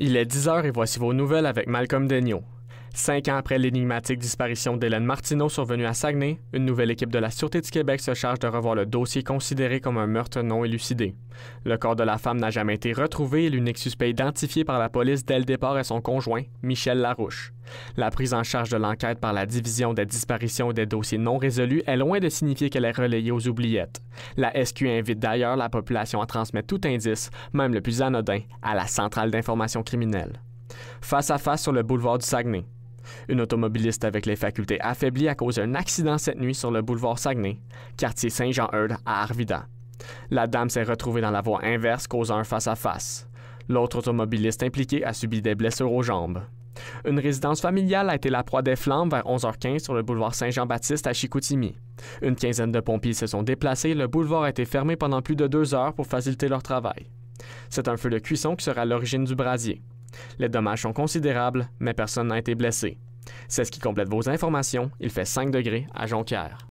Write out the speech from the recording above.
Il est 10h et voici vos nouvelles avec Malcolm Daigneault. Cinq ans après l'énigmatique disparition d'Hélène Martineau survenue à Saguenay, une nouvelle équipe de la Sûreté du Québec se charge de revoir le dossier considéré comme un meurtre non élucidé. Le corps de la femme n'a jamais été retrouvé et l'unique suspect identifié par la police dès le départ est son conjoint, Michel Larouche. La prise en charge de l'enquête par la Division des disparitions et des dossiers non résolus est loin de signifier qu'elle est relayée aux oubliettes. La SQ invite d'ailleurs la population à transmettre tout indice, même le plus anodin, à la Centrale d'information criminelle. Face à face sur le boulevard du Saguenay, une automobiliste avec les facultés affaiblies a causé un accident cette nuit sur le boulevard Saguenay, quartier Saint-Jean-Eudes à Arvida. La dame s'est retrouvée dans la voie inverse causant un face-à-face. L'autre automobiliste impliqué a subi des blessures aux jambes. Une résidence familiale a été la proie des flammes vers 11h15 sur le boulevard Saint-Jean-Baptiste à Chicoutimi. Une quinzaine de pompiers se sont déplacés et le boulevard a été fermé pendant plus de deux heures pour faciliter leur travail. C'est un feu de cuisson qui sera à l'origine du brasier. Les dommages sont considérables, mais personne n'a été blessé. C'est ce qui complète vos informations. Il fait 5 degrés à Jonquière.